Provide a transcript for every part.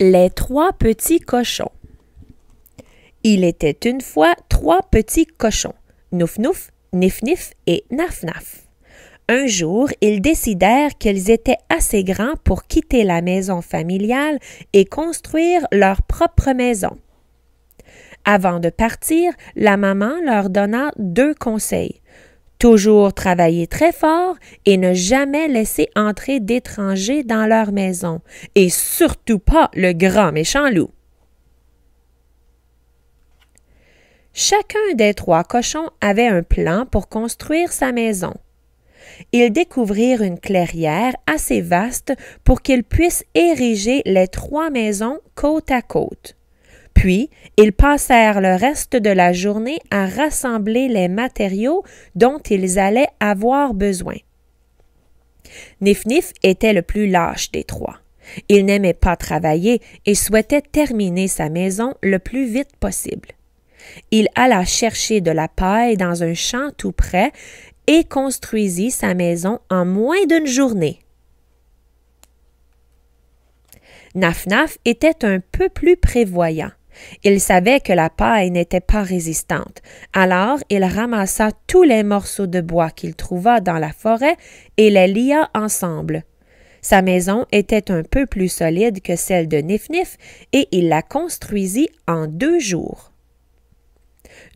Les trois petits cochons. Il était une fois trois petits cochons, Nouf Nouf, Nif Nif et Naf Naf. Un jour, ils décidèrent qu'ils étaient assez grands pour quitter la maison familiale et construire leur propre maison. Avant de partir, la maman leur donna deux conseils. Toujours travailler très fort et ne jamais laisser entrer d'étrangers dans leur maison, et surtout pas le grand méchant loup. Chacun des trois cochons avait un plan pour construire sa maison. Ils découvrirent une clairière assez vaste pour qu'ils puissent ériger les trois maisons côte à côte. Puis, ils passèrent le reste de la journée à rassembler les matériaux dont ils allaient avoir besoin. Nifnif était le plus lâche des trois. Il n'aimait pas travailler et souhaitait terminer sa maison le plus vite possible. Il alla chercher de la paille dans un champ tout près et construisit sa maison en moins d'une journée. Nafnaf était un peu plus prévoyant. Il savait que la paille n'était pas résistante. Alors il ramassa tous les morceaux de bois qu'il trouva dans la forêt et les lia ensemble. Sa maison était un peu plus solide que celle de Nifnif et il la construisit en deux jours.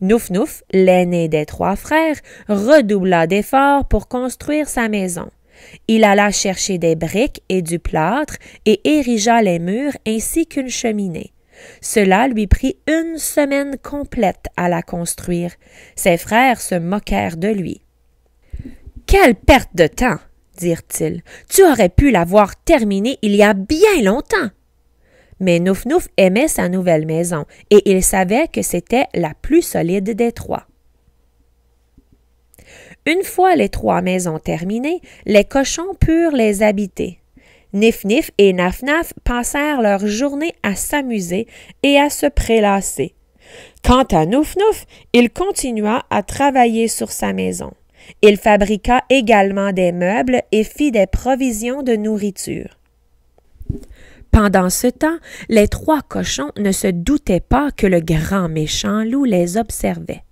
Nouf-Nouf, l'aîné des trois frères, redoubla d'efforts pour construire sa maison. Il alla chercher des briques et du plâtre et érigea les murs ainsi qu'une cheminée. Cela lui prit une semaine complète à la construire. Ses frères se moquèrent de lui. Quelle perte de temps, dirent-ils. Tu aurais pu l'avoir terminée il y a bien longtemps. Mais Nouf aimait sa nouvelle maison et il savait que c'était la plus solide des trois. Une fois les trois maisons terminées, les cochons purent les habiter. Nif et Naf Naf passèrent leur journée à s'amuser et à se prélasser. Quant à Nouf il continua à travailler sur sa maison. Il fabriqua également des meubles et fit des provisions de nourriture. Pendant ce temps, les trois cochons ne se doutaient pas que le grand méchant loup les observait.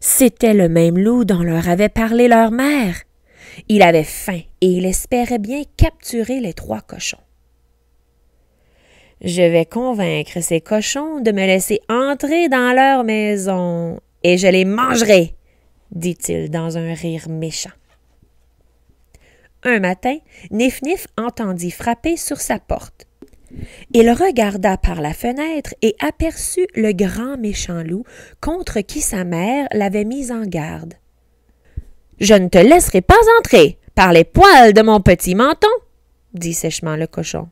C'était le même loup dont leur avait parlé leur mère. Il avait faim et il espérait bien capturer les trois cochons. Je vais convaincre ces cochons de me laisser entrer dans leur maison et je les mangerai, dit-il dans un rire méchant. Un matin, Nifnif entendit frapper sur sa porte. Il regarda par la fenêtre et aperçut le grand méchant loup contre qui sa mère l'avait mis en garde. Je ne te laisserai pas entrer, par les poils de mon petit menton, dit sèchement le cochon.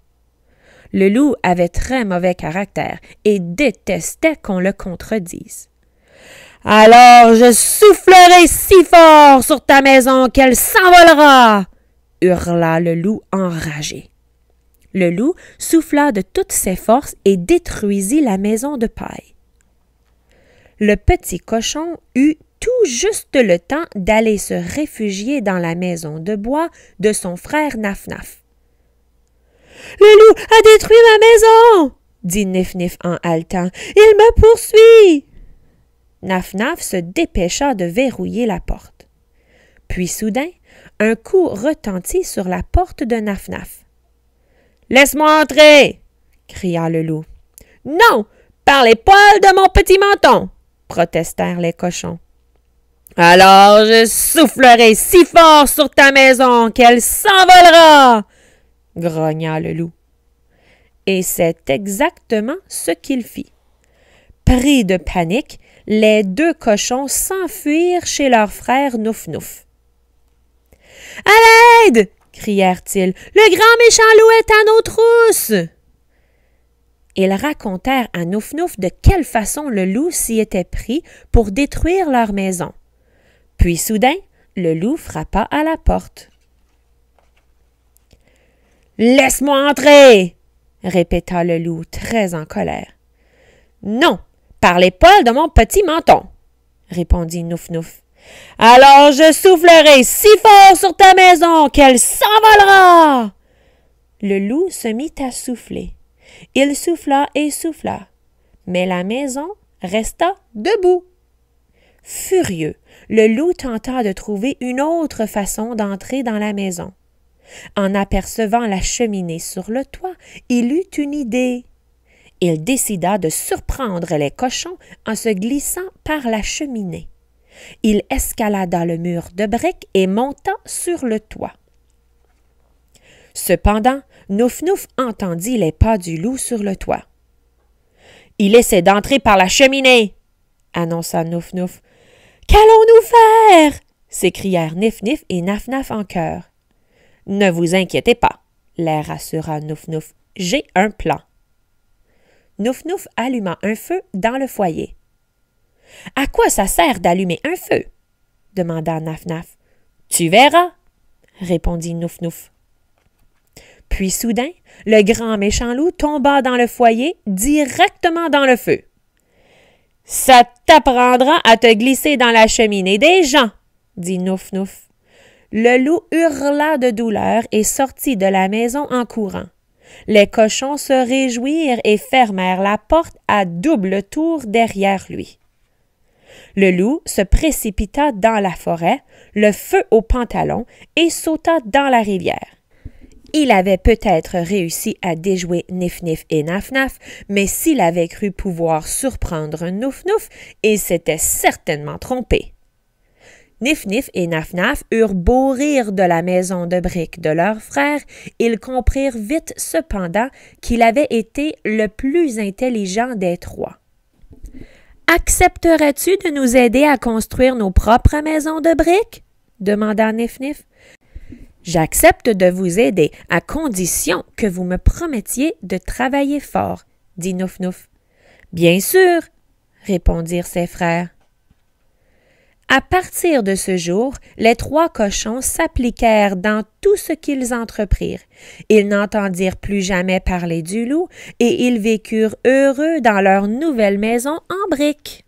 Le loup avait très mauvais caractère et détestait qu'on le contredise. Alors je soufflerai si fort sur ta maison qu'elle s'envolera, hurla le loup enragé. Le loup souffla de toutes ses forces et détruisit la maison de paille. Le petit cochon eut tout juste le temps d'aller se réfugier dans la maison de bois de son frère Nafnaf. Le loup a détruit ma maison! dit Nifnif en haletant. Il me poursuit! Nafnaf se dépêcha de verrouiller la porte. Puis soudain, un coup retentit sur la porte de Nafnaf. Laisse-moi entrer! cria le loup. Non! Par les poils de mon petit menton! protestèrent les cochons. Alors je soufflerai si fort sur ta maison qu'elle s'envolera, grogna le loup. Et c'est exactement ce qu'il fit. Pris de panique, les deux cochons s'enfuirent chez leur frère Nouf-Nouf. À l'aide crièrent-ils. Le grand méchant loup est à nos trousses ils racontèrent à Nouf-Nouf de quelle façon le loup s'y était pris pour détruire leur maison. Puis soudain, le loup frappa à la porte. Laisse-moi entrer! répéta le loup, très en colère. Non, par l'épaule de mon petit menton, répondit Nouf Nouf. Alors je soufflerai si fort sur ta maison qu'elle s'envolera. Le loup se mit à souffler. Il souffla et souffla, mais la maison resta debout. Furieux, le loup tenta de trouver une autre façon d'entrer dans la maison. En apercevant la cheminée sur le toit, il eut une idée. Il décida de surprendre les cochons en se glissant par la cheminée. Il escalada le mur de briques et monta sur le toit. Cependant, Nouf-Nouf entendit les pas du loup sur le toit. Il essaie d'entrer par la cheminée, annonça Nouf-Nouf. Qu'allons-nous faire? s'écrièrent Nif Nif et Naf Naf en chœur. Ne vous inquiétez pas, l'air rassura Nouf J'ai un plan. Nouf alluma un feu dans le foyer. À quoi ça sert d'allumer un feu? demanda Naf Naf. Tu verras, répondit Nouf Nouf. Puis soudain, le grand méchant loup tomba dans le foyer, directement dans le feu. Ça t'apprendra à te glisser dans la cheminée des gens, dit Nouf Nouf. Le loup hurla de douleur et sortit de la maison en courant. Les cochons se réjouirent et fermèrent la porte à double tour derrière lui. Le loup se précipita dans la forêt, le feu au pantalon, et sauta dans la rivière il avait peut-être réussi à déjouer Nif Nif et Naf mais s'il avait cru pouvoir surprendre Nouf Nouf, il s'était certainement trompé. Nif Nif et Naf Naf eurent beau rire de la maison de briques de leur frère, ils comprirent vite cependant qu'il avait été le plus intelligent des trois. Accepterais-tu de nous aider à construire nos propres maisons de briques? demanda Nif Nif. J'accepte de vous aider à condition que vous me promettiez de travailler fort, dit Nouf Nouf. Bien sûr, répondirent ses frères. À partir de ce jour, les trois cochons s'appliquèrent dans tout ce qu'ils entreprirent. Ils n'entendirent plus jamais parler du loup et ils vécurent heureux dans leur nouvelle maison en briques.